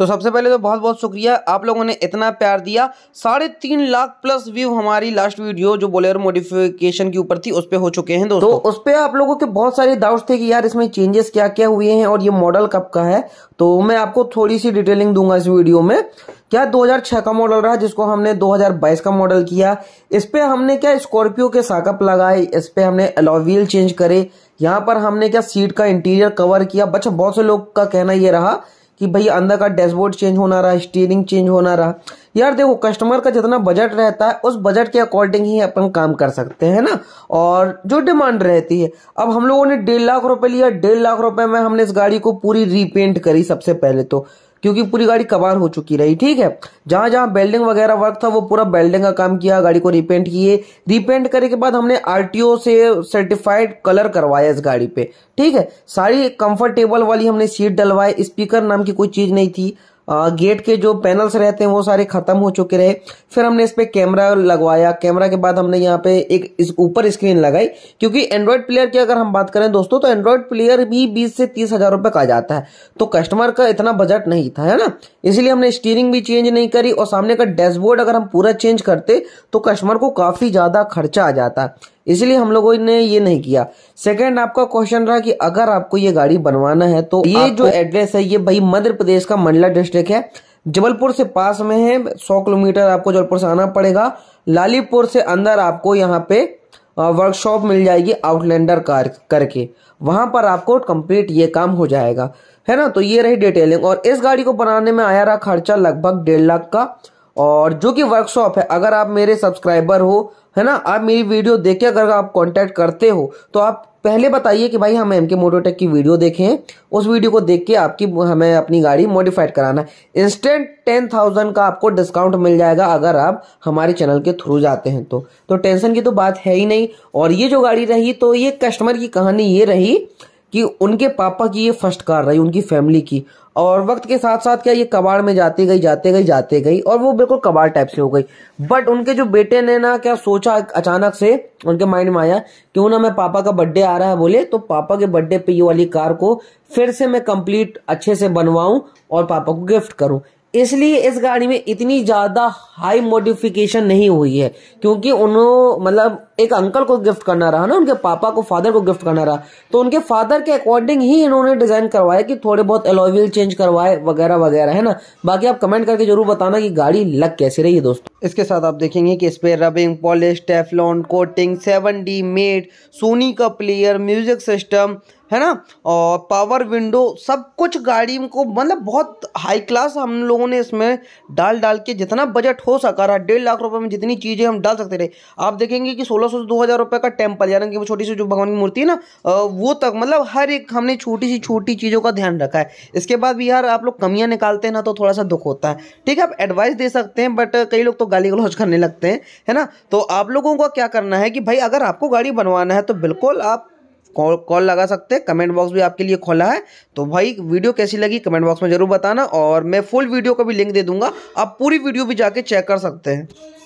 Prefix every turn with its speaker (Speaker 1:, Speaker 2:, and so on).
Speaker 1: तो सबसे पहले तो बहुत बहुत शुक्रिया आप लोगों ने इतना प्यार दिया साढ़े तीन लाख प्लस व्यू हमारी लास्ट वीडियो जो बोलेर मोडिफिकेशन के ऊपर थी उस पर हो चुके हैं दोस्तों तो उस पर आप लोगों के बहुत सारे डाउट थे कि यार इसमें चेंजेस क्या क्या हुए हैं और ये मॉडल कब का है तो मैं आपको थोड़ी सी डिटेलिंग दूंगा इस वीडियो में क्या 2006 का मॉडल रहा जिसको हमने 2022 का मॉडल किया इस पे हमने क्या स्कॉर्पियो के साकअप लगाए इस पे हमने अलॉव्हील चेंज करे यहाँ पर हमने क्या सीट का इंटीरियर कवर किया बच्चा बहुत से लोग का कहना यह रहा कि भाई अंदर का डैशबोर्ड चेंज होना रहा स्टीयरिंग चेंज होना रहा यार देखो कस्टमर का जितना बजट रहता है उस बजट के अकॉर्डिंग ही अपन काम कर सकते हैं ना और जो डिमांड रहती है अब हम लोगों ने डेढ़ लाख रुपए लिया डेढ़ लाख रुपए में हमने इस गाड़ी को पूरी रीपेंट करी सबसे पहले तो क्योंकि पूरी गाड़ी कबार हो चुकी रही ठीक है जहां जहां बेल्डिंग वगैरह वर्क था वो पूरा बेल्डिंग का काम किया गाड़ी को रिपेंट किए रिपेंट करने के बाद हमने आरटीओ से सर्टिफाइड कलर करवाया इस गाड़ी पे ठीक है सारी कंफर्टेबल वाली हमने सीट डलवाई स्पीकर नाम की कोई चीज नहीं थी गेट के जो पैनल्स रहते हैं वो सारे खत्म हो चुके रहे फिर हमने इस पर कैमरा लगवाया कैमरा के बाद हमने यहाँ पे एक ऊपर स्क्रीन लगाई क्योंकि एंड्रॉयड प्लेयर की अगर हम बात करें दोस्तों तो एंड्रॉयड प्लेयर भी बीस से तीस हजार रुपए का जाता है तो कस्टमर का इतना बजट नहीं था है ना इसलिए हमने स्टीयरिंग भी चेंज नहीं करी और सामने का डैशबोर्ड अगर हम पूरा चेंज करते तो कस्टमर को काफी ज्यादा खर्चा आ जाता इसलिए हम लोगों ने ये नहीं किया सेकंड आपका क्वेश्चन रहा कि अगर आपको ये गाड़ी बनवाना है तो ये जो एड्रेस है ये भाई मध्य प्रदेश का मंडला डिस्ट्रिक्ट है जबलपुर से पास में है सौ किलोमीटर आपको जबलपुर से आना पड़ेगा लालीपुर से अंदर आपको यहाँ पे वर्कशॉप मिल जाएगी आउटलैंडर कार करके वहां पर आपको कंप्लीट ये काम हो जाएगा है ना तो ये रही डिटेलिंग और इस गाड़ी को बनाने में आया रहा खर्चा लगभग डेढ़ लाख का और जो कि वर्कशॉप है अगर आप मेरे सब्सक्राइबर हो है ना आप मेरी वीडियो देखे अगर आप कॉन्टेक्ट करते हो तो आप पहले बताइए कि भाई हम एम के मोटोटेक की वीडियो देखें उस वीडियो को देख के आपकी हमें अपनी गाड़ी मॉडिफाइड कराना है इंस्टेंट टेन थाउजेंड का आपको डिस्काउंट मिल जाएगा अगर आप हमारे चैनल के थ्रू जाते हैं तो तो टेंशन की तो बात है ही नहीं और ये जो गाड़ी रही तो ये कस्टमर की कहानी ये रही कि उनके पापा की ये फर्स्ट कार रही उनकी फैमिली की और वक्त के साथ साथ क्या ये कबाड़ में जाती गई जाते गई जाते गई और वो बिल्कुल कबाड़ टाइप से हो गई बट उनके जो बेटे ने ना क्या सोचा अचानक से उनके माइंड में आया क्यों ना मैं पापा का बर्थडे आ रहा है बोले तो पापा के बर्थडे पे ये वाली कार को फिर से मैं कंप्लीट अच्छे से बनवाऊं और पापा को गिफ्ट करूं इसलिए इस गाड़ी में इतनी ज्यादा हाई मॉडिफिकेशन नहीं हुई है क्योंकि उन्होंने मतलब एक अंकल को गिफ्ट करना रहा ना उनके पापा को फादर को गिफ्ट करना रहा तो उनके फादर के अकॉर्डिंग ही इन्होंने डिजाइन करवाया कि थोड़े बहुत एलोविल चेंज करवाए वगैरह वगैरह है ना बाकी आप कमेंट करके जरूर बताना की गाड़ी लग कैसे रही है दोस्तों इसके साथ आप देखेंगे की इस पे rubbing polish Teflon coating seven D made Sony का प्लेयर म्यूजिक सिस्टम है ना और पावर विंडो सब कुछ गाड़ी को मतलब बहुत हाई क्लास हम लोगों ने इसमें डाल डाल के जितना बजट हो सका रहा डेढ़ लाख रुपए में जितनी चीज़ें हम डाल सकते रहे आप देखेंगे कि सोलह सौ दो हज़ार रुपये का टेम्पल यानी कि वो छोटी सी जो भगवान की मूर्ति है ना वो तक मतलब हर एक हमने छोटी सी छोटी चीज़ों का ध्यान रखा है इसके बाद भी यार आप लोग कमियाँ निकालते हैं ना तो थोड़ा सा दुख होता है ठीक है आप एडवाइस दे सकते हैं बट कई लोग तो गाली गलौज करने लगते हैं है ना तो आप लोगों का क्या करना है कि भाई अगर आपको गाड़ी बनवाना है तो बिल्कुल आप कॉल कॉल लगा सकते हैं कमेंट बॉक्स भी आपके लिए खोला है तो भाई वीडियो कैसी लगी कमेंट बॉक्स में ज़रूर बताना और मैं फुल वीडियो का भी लिंक दे दूंगा आप पूरी वीडियो भी जाके चेक कर सकते हैं